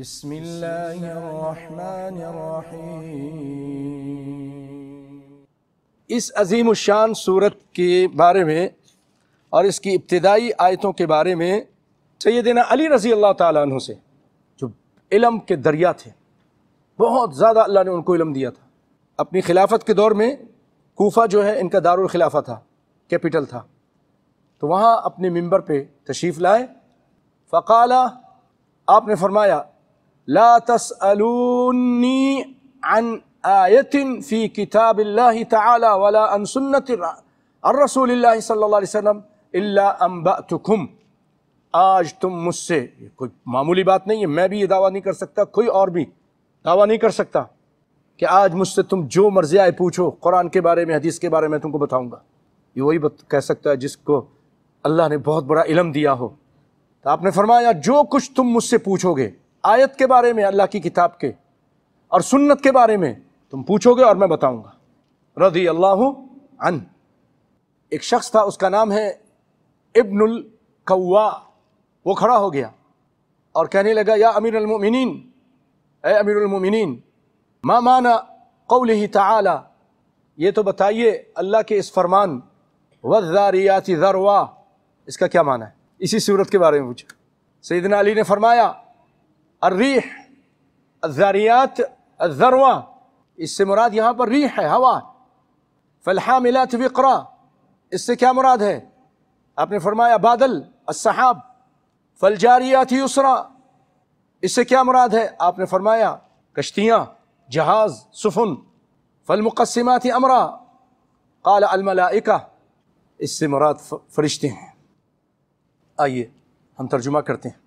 بسم اللہ اس عظیم الشان صورت کے بارے میں اور اس کی ابتدائی آیتوں کے بارے میں سیدنا علی رضی اللہ تعالیٰ عنہ سے جو علم کے دریا تھے بہت زیادہ اللہ نے ان کو علم دیا تھا اپنی خلافت کے دور میں کوفہ جو ہے ان کا دارالخلافہ تھا کیپیٹل تھا تو وہاں اپنے ممبر پہ تشریف لائے فقالہ آپ نے فرمایا لا تسألوني عن آية في كتاب الله تعالى ولا عن سنة الرسول الله صلى الله عليه وسلم إلا أنبأتكم آج تم مجھ سے کوئی معمولی بات نہیں ہے میں بھی یہ دعویٰ نہیں کر سکتا کوئی اور بھی دعویٰ نہیں کر سکتا کہ آج مجھ سے تم جو مرضی آئے پوچھو قرآن کے بارے میں حدیث کے بارے میں تم کو بتاؤں گا یہ وہی بات کہہ سکتا ہے جس کو اللہ نے بہت بڑا علم دیا ہو تو آپ نے فرمایا جو کچھ تم مجھ سے پوچھو گے آیت کے بارے میں اللہ کی کتاب کے اور سنت کے بارے میں تم پوچھو گے اور میں بتاؤں گا رضی اللہ عن ایک شخص تھا اس کا نام ہے ابن القوا وہ کھڑا ہو گیا اور کہنے لگا یا امیر المؤمنین اے امیر ما مانا قول ہی تعالی یہ تو بتائیے اللہ کے اس فرمان وزاریاتی ذروا اس کا کیا معنی ہے اسی صورت کے بارے میں پوچھا سیدنا علی نے فرمایا الریح الذاریات الذروہ اس سے مراد یہاں پر ریح ہے ہوا فالحاملات وقرا اس سے کیا مراد ہے آپ نے فرمایا بادل السحاب فالجاریات یسرا اس سے کیا مراد ہے آپ نے فرمایا کشتیاں جہاز سفن فالمقسمات امرا قال الملائکہ اس سے مراد فرشتے ہیں آئیے ہم ترجمہ کرتے ہیں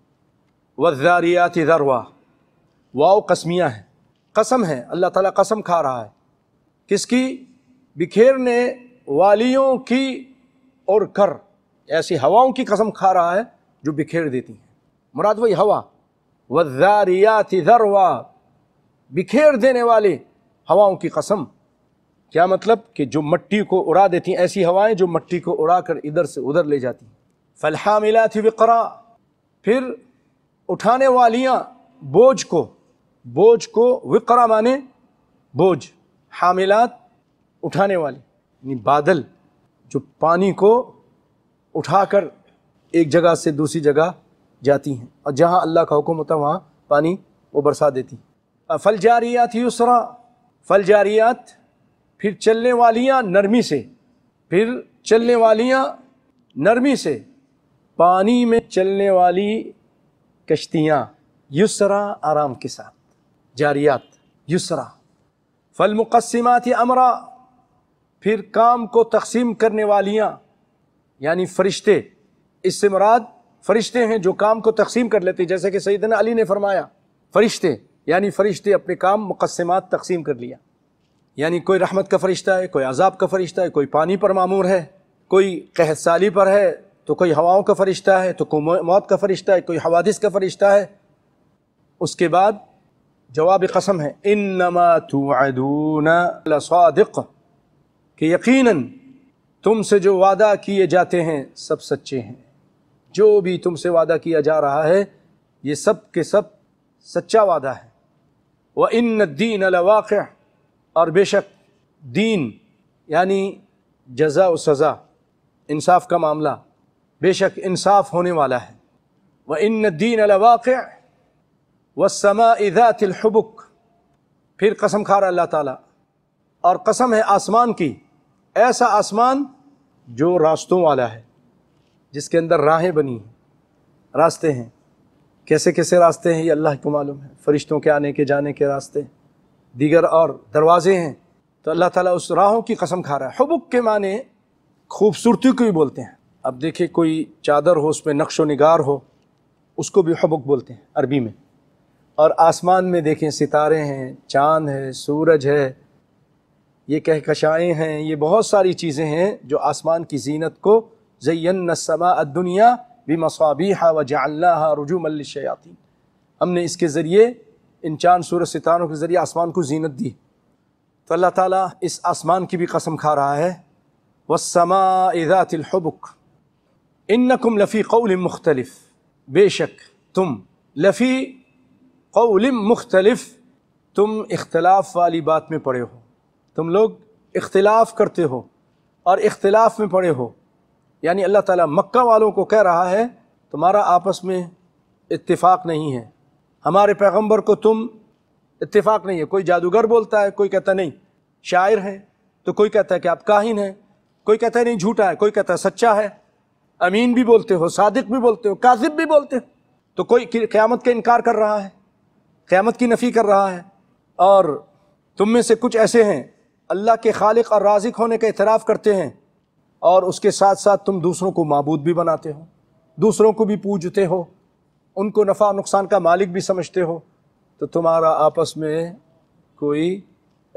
وزاریاتی ذروا واؤ قسمیہ ہیں قسم ہے اللہ تعالیٰ قسم کھا رہا ہے کس کی بکھیرنے والیوں کی اور کر ایسی ہواؤں کی قسم کھا رہا ہے جو بکھیر دیتی ہیں مراد وہی ہوا وزاریاتی ذروا بکھیر دینے والی ہواؤں کی قسم کیا مطلب کہ جو مٹی کو اڑا دیتی ہیں ایسی ہوائیں جو مٹی کو اڑا کر ادھر سے ادھر لے جاتی ہیں فلاح ملا تھی پھر اٹھانے والیاں بوجھ کو بوجھ کو وقرہ مانے بوجھ حاملات اٹھانے والی یعنی بادل جو پانی کو اٹھا کر ایک جگہ سے دوسری جگہ جاتی ہیں اور جہاں اللہ کا حکم ہوتا ہے وہاں پانی وہ برسا دیتی ہیں فل جاریات ہی فل جاریات پھر چلنے والیاں نرمی سے پھر چلنے والیاں نرمی سے پانی میں چلنے والی کشتیاں یسرا آرام کے ساتھ جاریات یسرا فل مقصمات امرا پھر کام کو تقسیم کرنے والیاں یعنی فرشتے اس سے مراد فرشتے ہیں جو کام کو تقسیم کر لیتے جیسے کہ سیدنا علی نے فرمایا فرشتے یعنی فرشتے اپنے کام مقسمات تقسیم کر لیا یعنی کوئی رحمت کا فرشتہ ہے کوئی عذاب کا فرشتہ ہے کوئی پانی پر معمور ہے کوئی قحط سالی پر ہے تو کوئی ہواؤں کا فرشتہ ہے تو کوئی موت کا فرشتہ ہے کوئی حوادث کا فرشتہ ہے اس کے بعد جواب قسم ہے انما توعدون لصادق کہ یقیناً تم سے جو وعدہ کیے جاتے ہیں سب سچے ہیں جو بھی تم سے وعدہ کیا جا رہا ہے یہ سب کے سب سچا وعدہ ہے وہ ان دین الواقع اور بے شک دین یعنی جزا و سزا انصاف کا معاملہ بے شک انصاف ہونے والا ہے وہ ان دین الواقع و سما ذات الحبک پھر قسم کھا رہا اللہ تعالیٰ اور قسم ہے آسمان کی ایسا آسمان جو راستوں والا ہے جس کے اندر راہیں بنی ہیں راستے ہیں کیسے کیسے راستے ہیں یہ اللہ کو معلوم ہے فرشتوں کے آنے کے جانے کے راستے دیگر اور دروازے ہیں تو اللہ تعالیٰ اس راہوں کی قسم کھا رہا ہے حبک کے معنی خوبصورتی کو بھی بولتے ہیں اب دیکھیں کوئی چادر ہو اس میں نقش و نگار ہو اس کو بھی حبک بولتے ہیں عربی میں اور آسمان میں دیکھیں ستارے ہیں چاند ہے سورج ہے یہ کہکشائیں ہیں یہ بہت ساری چیزیں ہیں جو آسمان کی زینت کو زین السماء الدنیا بھی مسابی و جعلناها رجوم رجو ہم نے اس کے ذریعے ان چاند سورج ستاروں کے ذریعے آسمان کو زینت دی تو اللہ تعالیٰ اس آسمان کی بھی قسم کھا رہا ہے وہ ذات الحبک ان لفی قول مختلف بے شک تم لفی قول مختلف تم اختلاف والی بات میں پڑے ہو تم لوگ اختلاف کرتے ہو اور اختلاف میں پڑے ہو یعنی اللہ تعالیٰ مکہ والوں کو کہہ رہا ہے تمہارا آپس میں اتفاق نہیں ہے ہمارے پیغمبر کو تم اتفاق نہیں ہے کوئی جادوگر بولتا ہے کوئی کہتا ہے نہیں شاعر ہے تو کوئی کہتا ہے کہ آپ کاہن ہیں کوئی کہتا ہے نہیں جھوٹا ہے کوئی کہتا ہے سچا ہے امین بھی بولتے ہو صادق بھی بولتے ہو کاذب بھی بولتے ہو تو کوئی قیامت کا انکار کر رہا ہے قیامت کی نفی کر رہا ہے اور تم میں سے کچھ ایسے ہیں اللہ کے خالق اور رازق ہونے کا اعتراف کرتے ہیں اور اس کے ساتھ ساتھ تم دوسروں کو معبود بھی بناتے ہو دوسروں کو بھی پوجتے ہو ان کو نفع نقصان کا مالک بھی سمجھتے ہو تو تمہارا آپس میں کوئی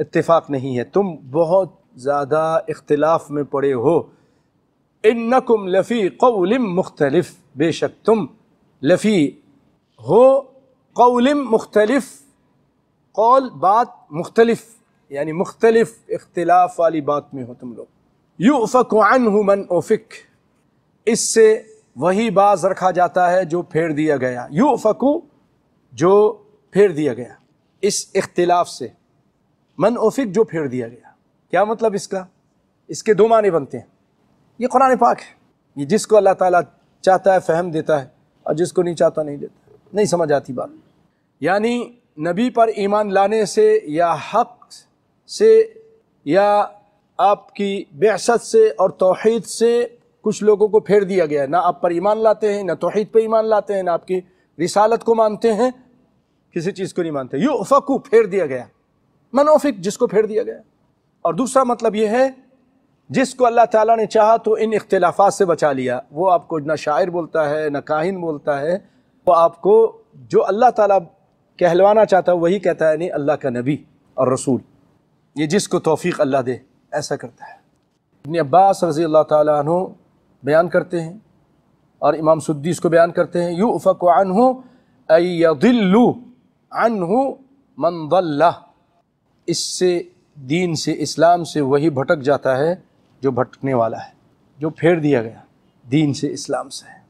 اتفاق نہیں ہے تم بہت زیادہ اختلاف میں پڑے ہو انکم لفی قول مختلف بے شک تم لفی ہو قول مختلف قول بات مختلف یعنی مختلف اختلاف والی بات میں ہو تم لوگ یو عنہ من اوفک اس سے وہی باز رکھا جاتا ہے جو پھیر دیا گیا یو جو پھیر دیا گیا اس اختلاف سے من اوفک جو پھیر دیا گیا کیا مطلب اس کا اس کے دو معنی بنتے ہیں یہ قرآن پاک ہے یہ جس کو اللہ تعالیٰ چاہتا ہے فہم دیتا ہے اور جس کو نہیں چاہتا نہیں دیتا نہیں سمجھ آتی بات یعنی نبی پر ایمان لانے سے یا حق سے یا آپ کی بے سے اور توحید سے کچھ لوگوں کو پھیر دیا گیا ہے نہ آپ پر ایمان لاتے ہیں نہ توحید پہ ایمان لاتے ہیں نہ آپ کی رسالت کو مانتے ہیں کسی چیز کو نہیں مانتے یو افقو پھیر دیا گیا منوفک جس کو پھیر دیا گیا اور دوسرا مطلب یہ ہے جس کو اللہ تعالیٰ نے چاہا تو ان اختلافات سے بچا لیا وہ آپ کو نہ شاعر بولتا ہے نہ کاہن بولتا ہے وہ آپ کو جو اللہ تعالیٰ کہلوانا چاہتا ہے وہی کہتا ہے یعنی اللہ کا نبی اور رسول یہ جس کو توفیق اللہ دے ایسا کرتا ہے ابن عباس رضی اللہ تعالیٰ عنہ بیان کرتے ہیں اور امام سدی اس کو بیان کرتے ہیں یو افق و انہوں ایلو آنوں مند اس سے دین سے اسلام سے وہی بھٹک جاتا ہے جو بھٹکنے والا ہے جو پھیر دیا گیا دین سے اسلام سے ہے